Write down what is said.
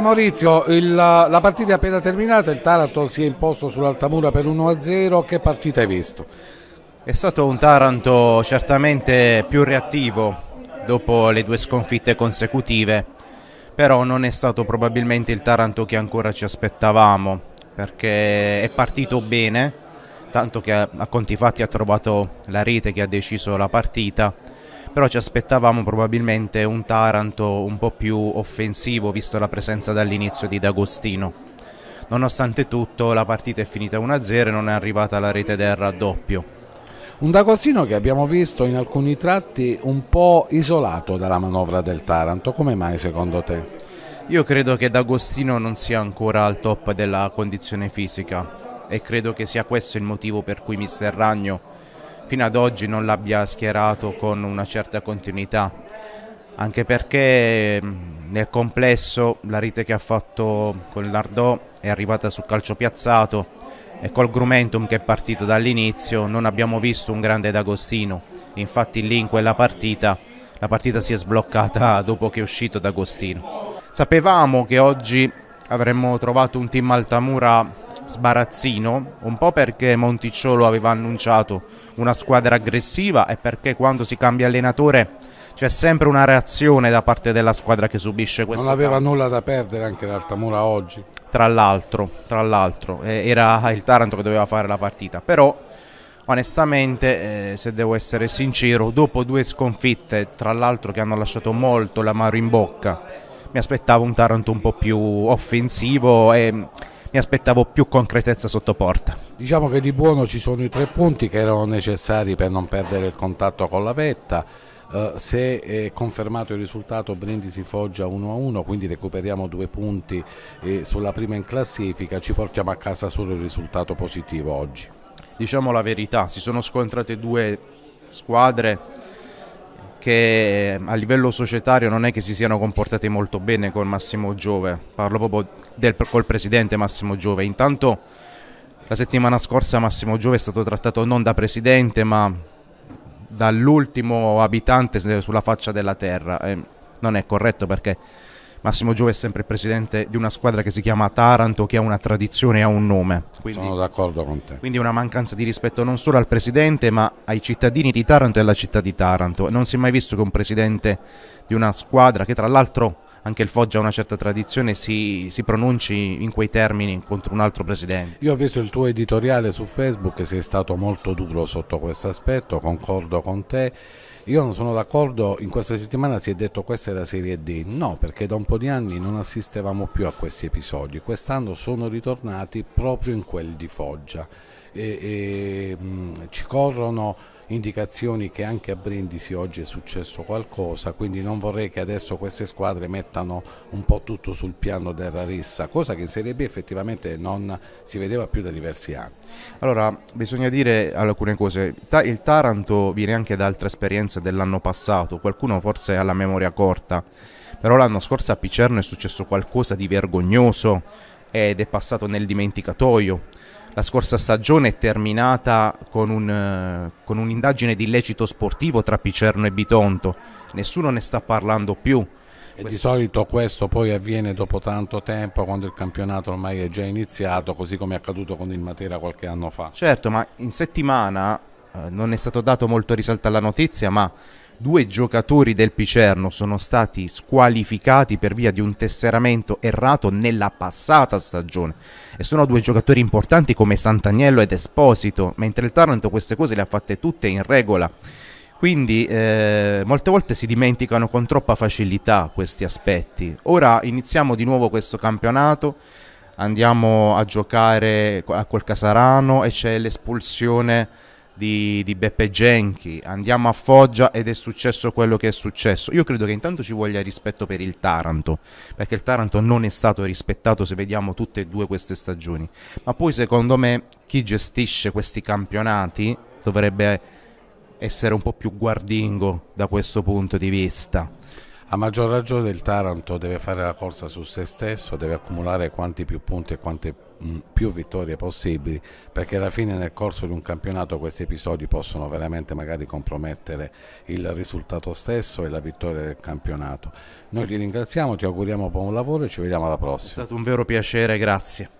Maurizio, il, la partita è appena terminata, il Taranto si è imposto sull'Altamura per 1-0, che partita hai visto? È stato un Taranto certamente più reattivo dopo le due sconfitte consecutive, però non è stato probabilmente il Taranto che ancora ci aspettavamo, perché è partito bene, tanto che a conti fatti ha trovato la rete che ha deciso la partita però ci aspettavamo probabilmente un Taranto un po' più offensivo visto la presenza dall'inizio di D'Agostino. Nonostante tutto la partita è finita 1-0 e non è arrivata la rete del raddoppio. Un D'Agostino che abbiamo visto in alcuni tratti un po' isolato dalla manovra del Taranto, come mai secondo te? Io credo che D'Agostino non sia ancora al top della condizione fisica e credo che sia questo il motivo per cui Mister Ragno fino ad oggi non l'abbia schierato con una certa continuità, anche perché mm, nel complesso la rete che ha fatto con l'Ardò è arrivata sul calcio piazzato e col Grumentum che è partito dall'inizio non abbiamo visto un grande D'Agostino, infatti lì in quella partita la partita si è sbloccata dopo che è uscito D'Agostino. Sapevamo che oggi avremmo trovato un team Altamura sbarazzino, un po' perché Monticciolo aveva annunciato una squadra aggressiva e perché quando si cambia allenatore c'è sempre una reazione da parte della squadra che subisce questo. Non aveva campo. nulla da perdere anche l'Altamura oggi. Tra l'altro, tra l'altro, eh, era il Taranto che doveva fare la partita, però onestamente, eh, se devo essere sincero, dopo due sconfitte, tra l'altro che hanno lasciato molto l'amaro in bocca, mi aspettavo un Taranto un po' più offensivo e mi aspettavo più concretezza sotto porta. Diciamo che di buono ci sono i tre punti che erano necessari per non perdere il contatto con la vetta. Uh, se è confermato il risultato Brindisi-Foggia 1-1 quindi recuperiamo due punti eh, sulla prima in classifica ci portiamo a casa solo il risultato positivo oggi diciamo la verità si sono scontrate due squadre che ehm, a livello societario non è che si siano comportati molto bene con Massimo Giove, parlo proprio del, col presidente Massimo Giove. Intanto la settimana scorsa Massimo Giove è stato trattato non da presidente ma dall'ultimo abitante eh, sulla faccia della terra. E ehm, non è corretto perché Massimo Giove è sempre il presidente di una squadra che si chiama Taranto, che ha una tradizione e ha un nome. Quindi, Sono d'accordo con te. Quindi una mancanza di rispetto non solo al presidente, ma ai cittadini di Taranto e alla città di Taranto. Non si è mai visto che un presidente di una squadra che tra l'altro anche il Foggia ha una certa tradizione, si, si, pronunci in quei termini contro un altro presidente. Io ho visto il tuo editoriale su Facebook, sei stato molto duro sotto questo aspetto, concordo con te. Io non sono d'accordo, in questa settimana si è detto questa è la Serie D, no perché da un po' di anni non assistevamo più a questi episodi, quest'anno sono ritornati proprio in quelli di Foggia e, e mh, mm, ci corrono indicazioni che anche a Brindisi oggi è successo qualcosa, quindi non vorrei che adesso queste squadre mettano un po' tutto sul piano della rissa, cosa che in Serie B effettivamente non si vedeva più da diversi anni. Allora, bisogna dire alcune cose, il Taranto viene anche da altre esperienze dell'anno passato, qualcuno forse ha la memoria corta, però l'anno scorso a Picerno è successo qualcosa di vergognoso ed è passato nel dimenticatoio la scorsa stagione è terminata con, un, eh, con un'indagine di illecito sportivo tra Picerno e Bitonto, nessuno ne sta parlando più. E di solito questo poi avviene dopo tanto tempo, quando il campionato ormai è già iniziato, così come è accaduto con il Matera qualche anno fa. Certo, ma in settimana eh, non è stato dato molto risalto alla notizia, ma due giocatori del Picerno sono stati squalificati per via di un tesseramento errato nella passata stagione e sono due giocatori importanti come Sant'Agnello ed Esposito, mentre il Taranto queste cose le ha fatte tutte in regola. Quindi eh, molte volte si dimenticano con troppa facilità questi aspetti. Ora iniziamo di nuovo questo campionato, andiamo a giocare a col Casarano e c'è l'espulsione di, di Beppe Genchi, andiamo a Foggia ed è successo quello che è successo. Io credo che intanto ci voglia rispetto per il Taranto, perché il Taranto non è stato rispettato se vediamo tutte e due queste stagioni. Ma poi secondo me chi gestisce questi campionati dovrebbe essere un po' più guardingo da questo punto di vista a maggior ragione il Taranto deve fare la corsa su se stesso, deve accumulare quanti più punti e quante mm, più vittorie possibili, perché alla fine nel corso di un campionato questi episodi possono veramente magari compromettere il risultato stesso e la vittoria del campionato. Noi ti ringraziamo, ti auguriamo buon lavoro e ci vediamo alla prossima. È stato un vero piacere, grazie.